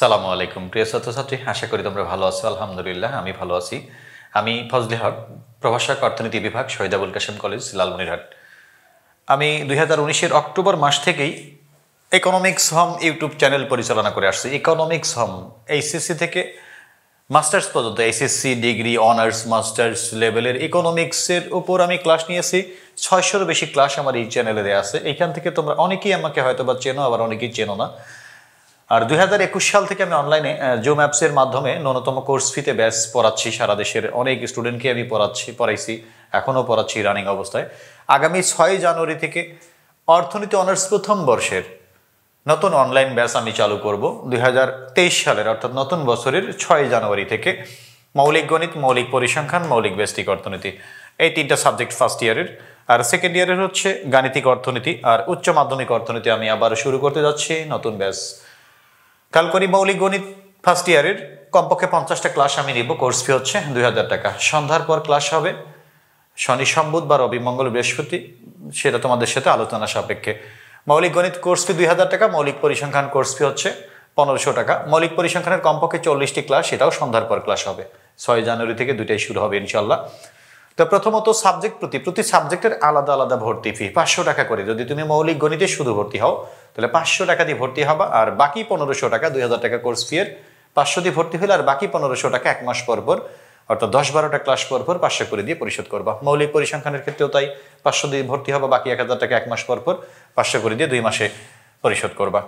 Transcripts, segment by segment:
সালামু আলাইকুম প্রিয় ছাত্রছাত্রী আশা করি তোমরা ভালো আছো আলহামদুলিল্লাহ আমি ভালো আছি আমি ফজলি হক প্রভাষক অর্থনীতি বিভাগ শহীদ আবুল কাশেম কলেজ লালমনিরহাট আমি দুই হাজার উনিশের অক্টোবর মাস থেকেই ইকোনমিক্স হোম ইউটিউব চ্যানেল পরিচালনা করে আসছি ইকোনমিক্স হোম এইচএসসি থেকে মাস্টার্স পর্যন্ত এইচএসসি ডিগ্রি অনার্স মাস্টার্স লেভেলের ইকোনমিক্সের উপর আমি ক্লাস নিয়েছি ছয়শোর বেশি ক্লাস আমার এই চ্যানেলে দেওয়া আছে এখান থেকে তোমরা অনেকেই আমাকে হয়তো বা চেনো আবার অনেকেই চেনো না আর দুই সাল থেকে আমি অনলাইনে জুম অ্যাপসের মাধ্যমে ন্যূনতম কোর্স ফিতে ব্যাস পড়াচ্ছি সারা দেশের অনেক স্টুডেন্টকে আমি পড়াচ্ছি পড়াইছি এখনও পড়াচ্ছি রানিং অবস্থায় আগামী ছয় জানুয়ারি থেকে অর্থনীতি অনার্স প্রথম বর্ষের নতুন অনলাইন ব্যাস আমি চালু করব দুই সালের অর্থাৎ নতুন বছরের ছয় জানুয়ারি থেকে মৌলিক গণিত মৌলিক পরিসংখ্যান মৌলিক ব্যস্তিক অর্থনীতি এই তিনটা সাবজেক্ট ফার্স্ট ইয়ারের আর সেকেন্ড ইয়ারের হচ্ছে গাণিতিক অর্থনীতি আর উচ্চ মাধ্যমিক অর্থনীতি আমি আবার শুরু করতে যাচ্ছি নতুন ব্যাস কালকরি মৌলিক গণিত ফার্স্ট ইয়ারের কমপক্ষে পঞ্চাশটা ক্লাস আমি নিব কোর্স ফি হচ্ছে দুই হাজার টাকা সন্ধ্যার পর ক্লাস হবে শনি সম্বুধ বা রবি মঙ্গল বৃহস্পতি সেটা তোমাদের সাথে আলোচনা সাপেক্ষে মৌলিক গণিত কোর্স ফি দুই হাজার টাকা মৌলিক পরিসংখ্যান কোর্স ফি হচ্ছে পনেরোশো টাকা মৌলিক পরিসংখ্যানের কমপক্ষে চল্লিশটি ক্লাস সেটাও সন্ধ্যার পর ক্লাস হবে ছয় জানুয়ারি থেকে দুইটাই শুরু হবে ইনশাল্লাহ তো প্রথমত সাবজেক্ট প্রতি প্রতি সাবজেক্টের আলাদা আলাদা ভর্তি ফি পাঁচশো টাকা করে যদি তুমি মৌলিক গণিতে শুধু ভর্তি হও তাহলে পাঁচশো টাকা দিয়ে ভর্তি হবা আর বাকি পনেরোশো টাকা দুই হাজার টাকা কোর্স এর পাঁচশো দিয়ে ভর্তি হলে আর বাকি পনেরোশো টাকা এক মাস পরপর অর্থাৎ দশ বারোটা ক্লাস পরপর পাঁচশো করে দিয়ে পরিশোধ করবা মৌলিক পরিসংখ্যানের ক্ষেত্রেও তাই পাঁচশো দিয়ে ভর্তি হবা বাকি এক হাজার টাকা এক মাস পরপর পাঁচশো করে দিয়ে দুই মাসে পরিশোধ করবা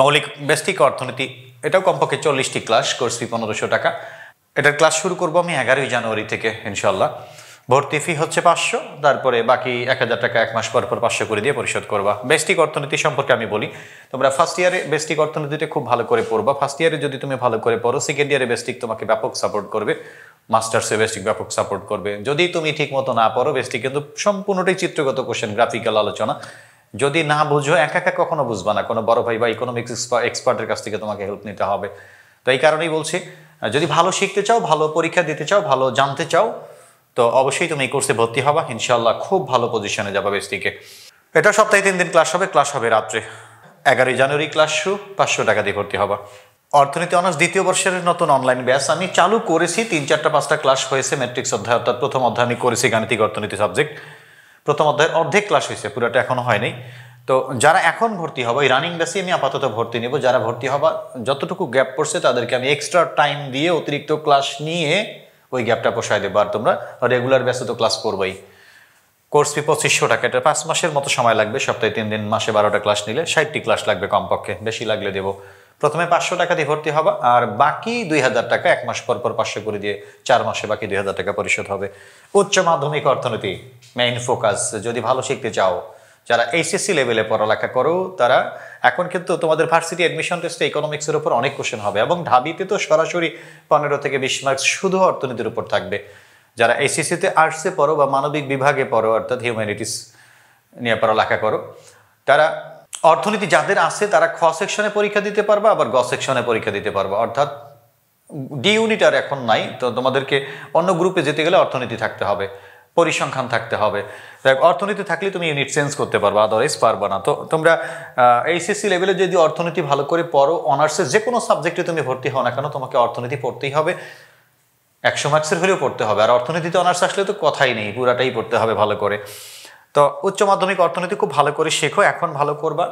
মৌলিক বেস্টিক অর্থনীতি এটাও কমপক্ষে চল্লিশটি ক্লাস কোর্স ফি পনেরোশো টাকা এটার ক্লাস শুরু করবো আমি এগারোই জানুয়ারি থেকে ইনশাল্লাহ ভর্তি ফি হচ্ছে পাঁচশো তারপরে বাকি এক হাজার টাকা এক মাস পর পর পাঁচশো করে দিয়ে পরিশোধ করবা বেস্টিক অর্থনীতি সম্পর্কে আমি বলি তোমরা ফার্স্ট ইয়ারে বেস্টিক অর্থনীতিটা খুব ভালো করে পড়বা ফার্স্ট ইয়ারে যদি তুমি ভালো করে পড়ো সেকেন্ড ইয়ারে বেস্টিক তোমাকে ব্যাপক সাপোর্ট করবে মাস্টার্সে বেস্টিক ব্যাপক সাপোর্ট করবে যদি তুমি ঠিক মতো না পড়ো বেস্টিক কিন্তু সম্পূর্ণটাই চিত্রগত কোশ্চেন গ্রাফিক্যাল আলোচনা যদি না বুঝো একা একা কখনো বুঝবা না কোনো বড় ভাই বা ইকোনমিক্স এক্সপার্টের কাছ থেকে তোমাকে হেল্প নিতে হবে তো এই কারণেই বলছি যদি ভালো শিখতে চাও ভালো পরীক্ষা দিতে চাও ভালো জানতে চাও তো অবশ্যই তুমি এই কোর্সে ভর্তি হবা ইনশাল্লাহ খুব ভালো পজিশনে যাবা দিকে এটা সপ্তাহে তিন দিন ক্লাস হবে ক্লাস হবে রাত্রে এগারোই জানুয়ারি ক্লাস শু পাঁচশো টাকা দিয়ে ভর্তি হবা অর্থনীতি অনার্স দ্বিতীয় বর্ষের নতুন অনলাইন ব্যাস আমি চালু করেছি তিন চারটা পাঁচটা ক্লাস হয়েছে ম্যাট্রিক্স অধ্যায় অর্থাৎ প্রথম অধ্যায় আমি করেছি গাণিতিক অর্থনীতি সাবজেক্ট প্রথম অধ্যায়ের অর্ধেক ক্লাস হয়েছে পুরোটা এখনও হয়নি তো যারা এখন ভর্তি হবে এই রানিং ব্যাসে আমি আপাতত ভর্তি নেব যারা ভর্তি হবা যতটুকু গ্যাপ পড়ছে তাদেরকে আমি এক্সট্রা টাইম দিয়ে অতিরিক্ত ক্লাস নিয়ে ওই গ্যাপটা পোষায় দেবো আর তোমরা রেগুলার ব্যাচে তো ক্লাস করবেই কোর্স ফি পঁচিশশো টাকা এটা পাঁচ মাসের মতো সময় লাগবে সপ্তাহে তিন দিন মাসে বারোটা ক্লাস নিলে ষাটটি ক্লাস লাগবে কমপক্ষে বেশি লাগলে দেবো প্রথমে পাঁচশো টাকা দিয়ে ভর্তি হবা আর বাকি দুই হাজার টাকা এক মাস পর পর পাঁচশো করে দিয়ে চার মাসে বাকি দুই হাজার টাকা পরিশোধ হবে উচ্চ মাধ্যমিক অর্থনীতি মেইন ফোকাস যদি ভালো শিখতে চাও যারা এইচএসসি লেভেলে পড়ালেখা করো তারা এখন কিন্তু তোমাদের ভার্সিটি অ্যাডমিশন টেস্টে ইকোনমিক্সের উপর অনেক কোশ্চেন হবে এবং ঢাবিতে তো সরাসরি পনেরো থেকে বিশ মার্কস শুধু অর্থনীতির উপর থাকবে যারা এইচএসসিতে আর্টসে পড়ো বা মানবিক বিভাগে পড়ো অর্থাৎ হিউম্যানিটিস নিয়ে পড়ালেখা করো তারা অর্থনীতি যাদের আছে তারা খ সেকশনে পরীক্ষা দিতে পারবে আবার গ সেকশনে পরীক্ষা দিতে পারবে অর্থাৎ ডি ইউনিট আর এখন নাই তো তোমাদেরকে অন্য গ্রুপে যেতে গেলে অর্থনীতি থাকতে হবে পরিসংখ্যান থাকতে হবে অর্থনীতি থাকলে তুমি ইউনিট চেঞ্জ করতে পারবো আদারওয়াইজ পারবো না তো তোমরা এইচএসসি লেভেলে যদি অর্থনীতি ভালো করে পড়ো অনার্সের যে কোনো সাবজেক্টে তুমি ভর্তি হও না কেন তোমাকে অর্থনীতি পড়তেই হবে একশো মার্কসের হলেও পড়তে হবে আর অর্থনীতিতে অনার্স আসলে তো কথাই নেই পুরাটাই পড়তে হবে ভালো করে তো উচ্চ মাধ্যমিক অর্থনীতি খুব ভালো করে শেখো এখন ভালো করবা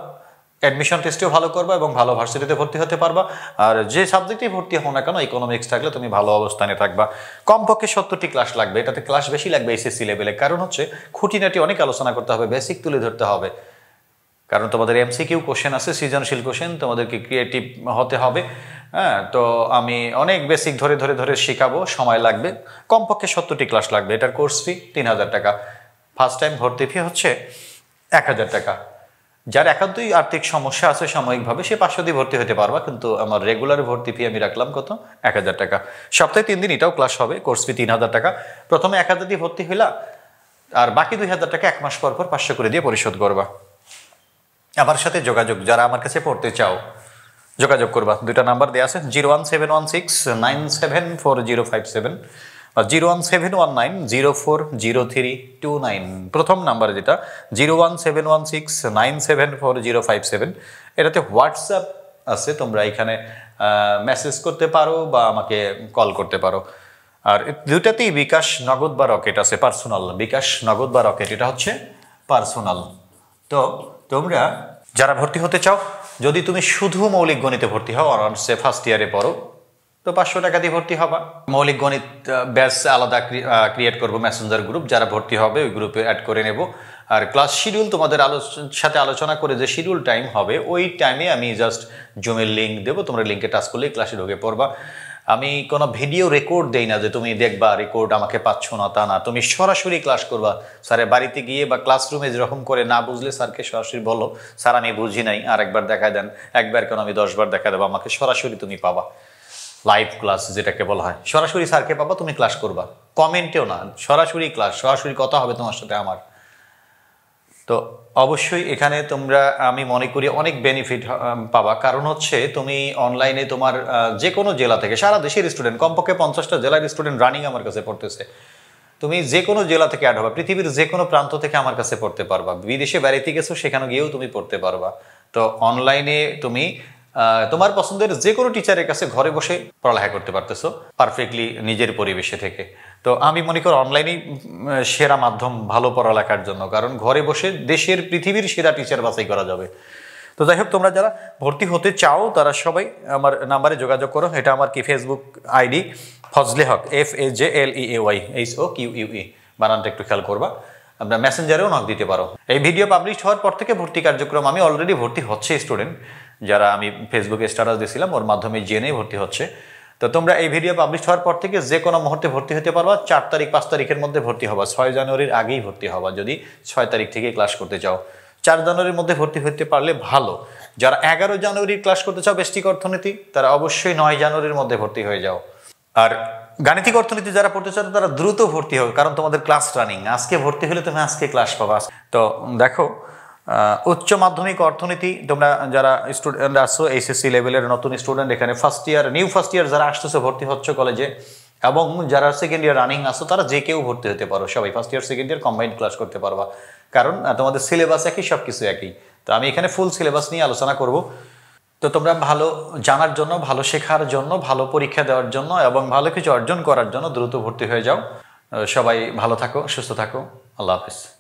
অ্যাডমিশন টেস্টেও ভালো করবা এবং ভালো ভার্সিটিতে ভর্তি হতে পারবা আর যে সাবজেক্টে ভর্তি হও না কেন ইকোনমিক্স থাকলে তুমি ভালো অবস্থানে থাকবা কমপক্ষে সত্তরটি ক্লাস লাগবে এটাতে ক্লাস বেশি লাগবে এসএসসি লেভেলে কারণ হচ্ছে খুঁটিনাটি অনেক আলোচনা করতে হবে বেসিক তুলে ধরতে হবে কারণ তোমাদের এমসিকিউ কোশ্চেন আছে সৃজনশীল কোশ্চেন তোমাদেরকে ক্রিয়েটিভ হতে হবে হ্যাঁ তো আমি অনেক বেসিক ধরে ধরে ধরে শেখাবো সময় লাগবে কমপক্ষে সত্তরটি ক্লাস লাগবে এটার কোর্স ফি তিন হাজার টাকা ফার্স্ট টাইম ভর্তি ফি হচ্ছে এক হাজার টাকা যার একান্তই আর্থিক সমস্যা আছে সাময়িকভাবে সে পাঁচশো দিয়ে ভর্তি হতে পারবা কিন্তু আমার রেগুলার ভর্তি ফি আমি রাখলাম কত এক হাজার টাকা সপ্তাহে তিন দিন এটাও ক্লাস হবে কোর্স ফি তিন হাজার টাকা প্রথমে এক হাজার দিয়ে ভর্তি হইলা আর বাকি দুই হাজার টাকা এক মাস পর পর পাঁচশো করে দিয়ে পরিশোধ করবা আমার সাথে যোগাযোগ যারা আমার কাছে পড়তে চাও যোগাযোগ করবা দুইটা নাম্বার দেওয়া আছে zero one seven one six nine seven four zero five seven zero one seven one nine zero four zero three two nine প্রথম নাম্বার যেটা zero one seven one six nine seven four zero five seven এটাতে WhatsApp আছে তোমরা এখানে message করতে পারো বা আমাকে কল করতে পারো আর দুটাতেই বিকাশ নগদ বা রকেট আছে পার্সোনাল বিকাশ নগদ বা রকেট এটা হচ্ছে পার্সোনাল তো তোমরা যারা ভর্তি হতে চাও যদি তুমি শুধু মৌলিক গণিতে ভর্তি হও অনার্সে ফার্স্ট ইয়ারে পড়ো তো পাঁচশো টাকা দিয়ে ভর্তি হবা মৌলিক গণিত ব্যাস আলাদা ক্রিয়েট করব মেসেঞ্জার গ্রুপ যারা ভর্তি হবে ওই গ্রুপে অ্যাড করে নেব আর ক্লাস শিডিউল তোমাদের সাথে আলোচনা করে যে শিডিউল টাইম হবে ওই টাইমে আমি জাস্ট জুমের লিঙ্ক দেবো তোমরা লিঙ্কে টাচ করলেই ক্লাসে ঢুকে পড়বা আমি কোনো ভিডিও রেকর্ড দেই না যে তুমি দেখবা রেকর্ড আমাকে পাচ্ছ না তা না তুমি সরাসরি ক্লাস করবা স্যারের বাড়িতে গিয়ে বা ক্লাসরুমে যেরকম করে না বুঝলে স্যারকে সরাসরি বলো স্যার আমি বুঝি নাই আর একবার দেখা দেন একবার কেন আমি দশবার দেখা দেবো আমাকে সরাসরি তুমি পাবা লাইভ ক্লাস যেটাকে বলা হয় সরাসরি স্যারকে পাবা তুমি ক্লাস করবা কমেন্টেও না সরাসরি ক্লাস সরাসরি কথা হবে তোমার সাথে আমার তো অবশ্যই এখানে তোমরা আমি মনে করি অনেক বেনিফিট পাবা কারণ হচ্ছে তুমি অনলাইনে তোমার যে কোনো জেলা থেকে সারা দেশের স্টুডেন্ট কমপক্ষে পঞ্চাশটা জেলার স্টুডেন্ট রানিং আমার কাছে পড়তেছে তুমি যে কোনো জেলা থেকে অ্যাড হবা পৃথিবীর যে কোনো প্রান্ত থেকে আমার কাছে পড়তে পারবা বিদেশে বেড়াইতে গেছো সেখানে গিয়েও তুমি পড়তে পারবা তো অনলাইনে তুমি তোমার পছন্দের যে কোনো টিচারের কাছে ঘরে বসে পড়ালেখা করতে পারতেছো পারফেক্টলি নিজের পরিবেশে থেকে তো আমি মনে করি অনলাইনেই সেরা মাধ্যম ভালো পড়ালেখার জন্য কারণ ঘরে বসে দেশের পৃথিবীর সেরা টিচার বাছাই করা যাবে তো যাই হোক তোমরা যারা ভর্তি হতে চাও তারা সবাই আমার নাম্বারে যোগাযোগ করো এটা আমার কি Facebook ID Fazle Haque F A J L E A Y H O Q U E বানানটা একটু খেয়াল করবা আমরা মেসেঞ্জারেও নক দিতে পারো এই ভিডিও পাবলিশ হওয়ার পর থেকে ভর্তি কার্যক্রম আমি অলরেডি ভর্তি হচ্ছে স্টুডেন্ট যারা আমি ফেসবুকে স্ট্যাটাস দিয়েছিলাম ওর মাধ্যমে জেনেই ভর্তি হচ্ছে তো তোমরা এই ভিডিও পাবলিশ হওয়ার পর থেকে যে কোনো মুহূর্তে ভর্তি হতে পারবা চার তারিখ পাঁচ তারিখের মধ্যে ভর্তি হবা ছয় জানুয়ারির আগেই ভর্তি হবা যদি ছয় তারিখ থেকে ক্লাস করতে চাও চার জানুয়ারির মধ্যে ভর্তি হতে পারলে ভালো যারা এগারো জানুয়ারির ক্লাস করতে চাও বেষ্টিক অর্থনীতি তারা অবশ্যই নয় জানুয়ারির মধ্যে ভর্তি হয়ে যাও আর গাণিতিক অর্থনীতি যারা পড়তে চাও তারা দ্রুত ভর্তি হবে কারণ তোমাদের ক্লাস রানিং আজকে ভর্তি হলে তুমি আজকে ক্লাস পাবা তো দেখো উচ্চ মাধ্যমিক অর্থনীতি তোমরা যারা স্টুডেন্ট আসছো এইচএসসি লেভেলের নতুন স্টুডেন্ট এখানে first year new first year যারা আসতেছে ভর্তি হচ্ছে কলেজে এবং যারা সেকেন্ড ইয়ার রানিং আসো তারা যে কেউ ভর্তি হতে পারো সবাই first year second year combined class করতে পারবা কারণ তোমাদের সিলেবাস একই সব কিছু একই তো আমি এখানে ফুল সিলেবাস নিয়ে আলোচনা করব তো তোমরা ভালো জানার জন্য ভালো শেখার জন্য ভালো পরীক্ষা দেওয়ার জন্য এবং ভালো কিছু অর্জন করার জন্য দ্রুত ভর্তি হয়ে যাও সবাই ভালো থাকো সুস্থ থাকো আল্লাহ হাফিজ